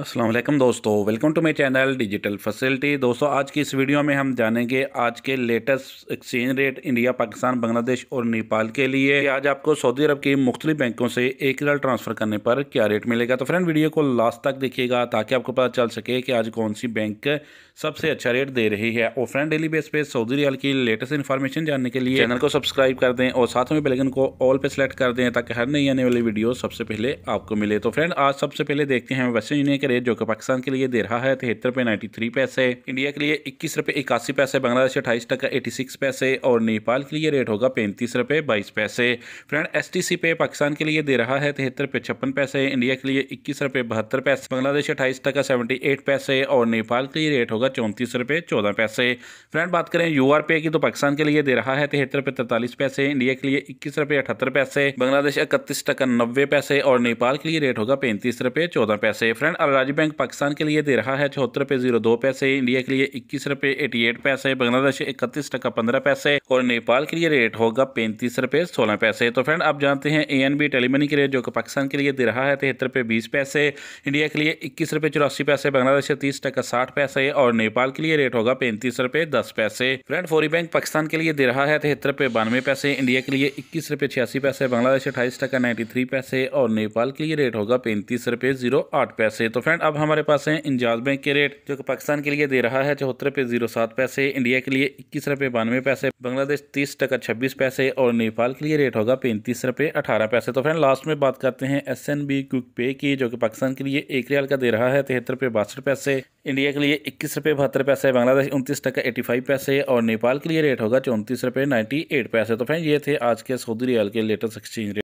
असलम दोस्तों welcome to my channel digital facility दोस्तों आज की इस वीडियो में हम जानेंगे आज के latest exchange rate India Pakistan Bangladesh और नेपाल के लिए आज आपको सऊदी अरब के मुख्तलि बैंकों से एक हज़ार ट्रांसफ़र करने पर क्या रेट मिलेगा तो फ्रेंड वीडियो को लास्ट तक देखिएगा ताकि आपको पता चल सके कि आज कौन सी बैंक सबसे अच्छा रेट दे रही है और फ्रेंड डेली बेस पे सऊदी रियाल की लेटेस्ट इन्फॉर्मेशन जानने के लिए चैनल को सब्सक्राइब कर दें और साथ में बेलगन को ऑल पर सेलेक्ट कर दें ताकि हर नई आने वाली वीडियो सबसे पहले आपको मिले तो फ्रेंड आज सबसे पहले देखते हैं वैसे यूनियन के रेट जो कि पाकिस्तान के लिए दे रहा है तिहत्तर रुपये नाइन्टी थ्री पैसे इंडिया के लिए इक्कीस रुपये इक्यासी पैसे बांग्लादेश अट्ठाईस टका एटी सिक्स पैसे और नेपाल के लिए रेट होगा पैंतीस रुपये बाईस पैसे फ्रेंड एस टी सी पे पाकिस्तान के लिए दे रहा है तिहत्तर रुपये छप्पन पैसे इंडिया के लिए इक्कीस रुपये बहत्तर पैसे बांग्लादेश अट्ठाईस टका सेवेंटी एट पैसे और नेपाल के लिए रेट होगा चौंतीस रुपये चौदह पैसे फ्रेंड बात करें यू आर पे की तो पाकिस्तान के लिए दे रहा है तिहत्तर रुपये तैतालीस पैसे इंडिया के लिए इक्कीस रुपये अठहत्तर पैसे बांग्लादेश इकतीस टका नब्बे पैसे और नेपाल के लिए रेट होगा पैंतीस रुपये चौदह पैसे फ्रेंड राज्य बैंक पाकिस्तान के लिए दे रहा है चौहत्तर रुपये जीरो दो पैसे इंडिया के लिए इक्कीस रुपये एटी एट पैसे बांग्लादेश इकतीस टका पंद्रह पैसे और नेपाल के लिए रेट होगा पैंतीस रुपये सोलह पैसे तो फ्रेंड आप जानते हैं ए एन बी टेलीमनी के लिए जो कि पाकिस्तान के लिए दे रहा है तिहत्तर रुपये बीस पैसे इंडिया के लिए इक्कीस रुपये चौरासी पैसे बांग्लादेश तीस टका साठ पैसे और नेपाल के लिए रेट होगा पैंतीस रुपये दस पैसे फ्रेंड फोरी बैंक पाकिस्तान के लिए दे रहा है तिहत्तर रुपये बानवे पैसे इंडिया के लिए इक्कीस रुपये छियासी पैसे बांग्लादेश अट्ठाईस टका नाइन्टी थ्री पैसे और नेपाल के लिए रेट होगा पैंतीस रुपये जीरो आठ पैसे तो तो फ्रेंड अब हमारे पास है इंजाज बैंक के रेट जो कि पाकिस्तान के लिए दे रहा है चौहत्तर रुपये जीरो सात पैसे इंडिया के लिए इक्कीस रुपये बानवे पैसे बांग्लादेश तीस टका छब्बीस पैसे और नेपाल के लिए रेट होगा पैंतीस रुपये अठारह पैसे तो फ्रेंड लास्ट में बात करते हैं एस एन बी क्विक पे की जो कि पाकिस्तान के लिए एक रियाल का दे रहा है तिहत्तर रुपये बासठ पैसे इंडिया के लिए इक्कीस रुपये बहत्तर पैसे बांग्लादेश उनतीस टका एटी फाइव पैसे और नेपाल के लिए रेट होगा चौंतीस रुपये नाइन्टी एट पैसे तो फ्रेंड ये थे आज के सऊदी रियाल के लेटेस्ट एक्सचेंज रेट